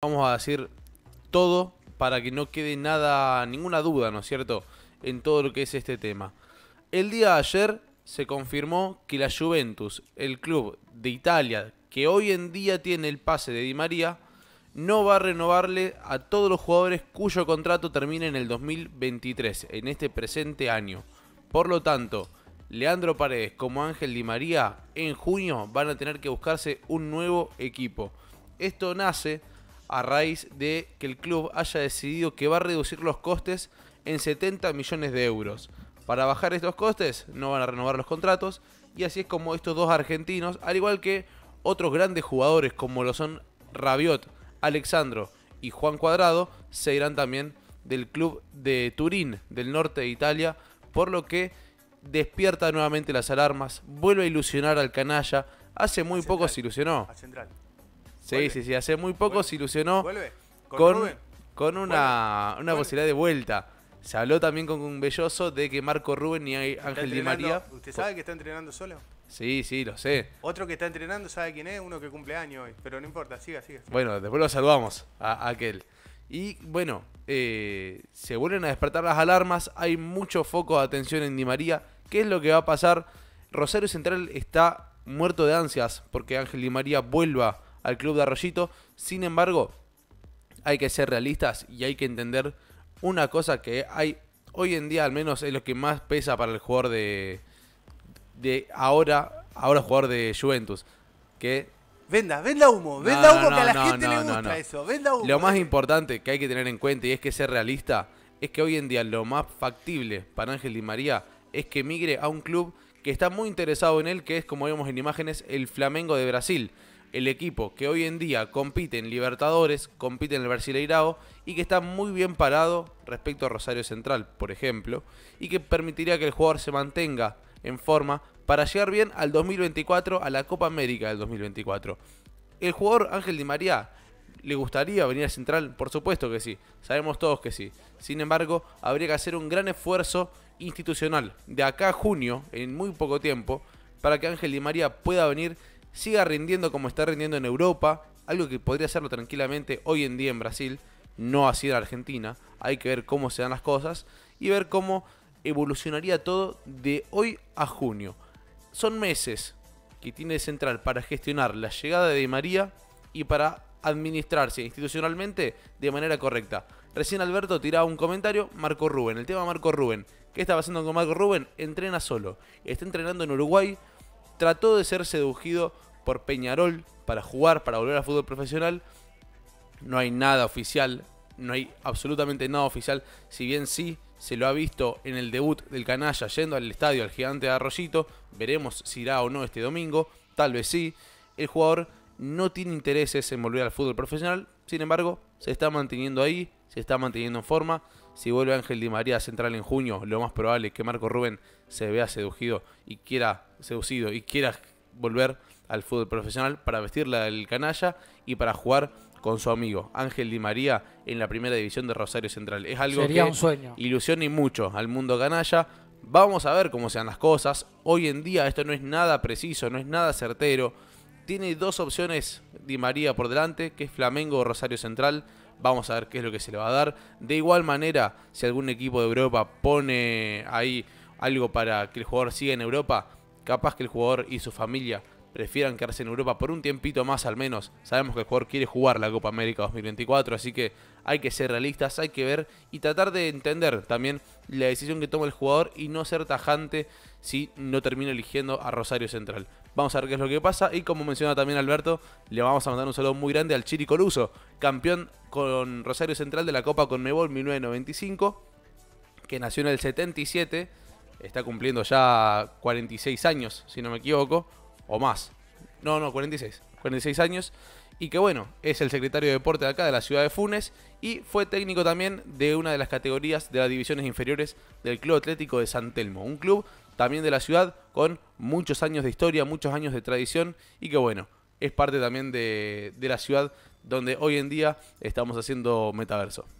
Vamos a decir todo para que no quede nada, ninguna duda, ¿no es cierto?, en todo lo que es este tema. El día de ayer se confirmó que la Juventus, el club de Italia, que hoy en día tiene el pase de Di María, no va a renovarle a todos los jugadores cuyo contrato termina en el 2023, en este presente año. Por lo tanto, Leandro Paredes como Ángel Di María en junio van a tener que buscarse un nuevo equipo. Esto nace a raíz de que el club haya decidido que va a reducir los costes en 70 millones de euros. Para bajar estos costes no van a renovar los contratos y así es como estos dos argentinos, al igual que otros grandes jugadores como lo son Rabiot, Alexandro y Juan Cuadrado, se irán también del club de Turín, del norte de Italia, por lo que despierta nuevamente las alarmas, vuelve a ilusionar al canalla, hace muy poco se ilusionó. Sí, sí, sí. Hace muy poco se ilusionó con, con, una, posibilidad de vuelta. Se habló también con un belloso de que Marco Rubén y Ángel Di María. ¿Usted sabe que está entrenando solo? Sí, sí, lo sé. Otro que está entrenando sabe quién es, uno que cumple años hoy, pero no importa, siga, siga. Bueno, después lo saludamos a, aquel. Y bueno, eh, se vuelven a despertar las alarmas, hay mucho foco de atención en Di María. ¿Qué es lo que va a pasar? Rosario Central está muerto de ansias porque Ángel Di María vuelva al club de Arroyito. Sin embargo, hay que ser realistas y hay que entender una cosa que hay hoy en día, al menos es lo que más pesa para el jugador de, de ahora, ahora jugador de Juventus, que Venda, venda humo, venda humo que a la gente le gusta eso, venda humo. Lo más importante que hay que tener en cuenta y es que ser realista es que hoy en día lo más factible para Ángel Di María es que migre a un club que está muy interesado en él, que es como vemos en imágenes el Flamengo de Brasil el equipo que hoy en día compite en Libertadores, compite en el Brasileirao y que está muy bien parado respecto a Rosario Central, por ejemplo, y que permitiría que el jugador se mantenga en forma para llegar bien al 2024, a la Copa América del 2024. El jugador Ángel Di María ¿Le gustaría venir a Central? Por supuesto que sí, sabemos todos que sí. Sin embargo, habría que hacer un gran esfuerzo institucional de acá a junio, en muy poco tiempo, para que Ángel Di María pueda venir siga rindiendo como está rindiendo en Europa, algo que podría hacerlo tranquilamente hoy en día en Brasil, no así en Argentina. Hay que ver cómo se dan las cosas y ver cómo evolucionaría todo de hoy a junio. Son meses que tiene Central para gestionar la llegada de María y para administrarse institucionalmente de manera correcta. Recién Alberto tiraba un comentario, Marco Rubén, el tema Marco Rubén. ¿Qué está pasando con Marco Rubén? Entrena solo. Está entrenando en Uruguay. Trató de ser seducido por Peñarol para jugar, para volver al fútbol profesional. No hay nada oficial, no hay absolutamente nada oficial, si bien sí se lo ha visto en el debut del canalla yendo al estadio al gigante de Arroyito, veremos si irá o no este domingo, tal vez sí, el jugador no tiene intereses en volver al fútbol profesional, sin embargo, se está manteniendo ahí, se está manteniendo en forma, si vuelve Ángel Di María central en junio, lo más probable es que Marco Rubén se vea seducido y quiera seducido y quiera volver al fútbol profesional para vestirla del canalla y para jugar con su amigo Ángel Di María en la primera división de Rosario Central. Es algo que ilusiona y mucho al mundo canalla. Vamos a ver cómo sean las cosas. Hoy en día esto no es nada preciso, no es nada certero. Tiene dos opciones Di María por delante, que es Flamengo o Rosario Central. Vamos a ver qué es lo que se le va a dar. De igual manera, si algún equipo de Europa pone ahí algo para que el jugador siga en Europa, capaz que el jugador y su familia prefieran quedarse en Europa por un tiempito más al menos. Sabemos que el jugador quiere jugar la Copa América 2024, así que hay que ser realistas, hay que ver y tratar de entender también la decisión que toma el jugador y no ser tajante si no termina eligiendo a Rosario Central. Vamos a ver qué es lo que pasa y como menciona también Alberto, le vamos a mandar un saludo muy grande al Chiri Coluso, campeón con Rosario Central de la Copa con Mebol 1995, que nació en el 77, está cumpliendo ya 46 años, si no me equivoco, o más. No, no, 46. 46 años. Y que bueno, es el secretario de deporte de acá, de la ciudad de Funes. Y fue técnico también de una de las categorías de las divisiones inferiores del Club Atlético de San Telmo. Un club también de la ciudad con muchos años de historia, muchos años de tradición. Y que bueno, es parte también de, de la ciudad donde hoy en día estamos haciendo metaverso.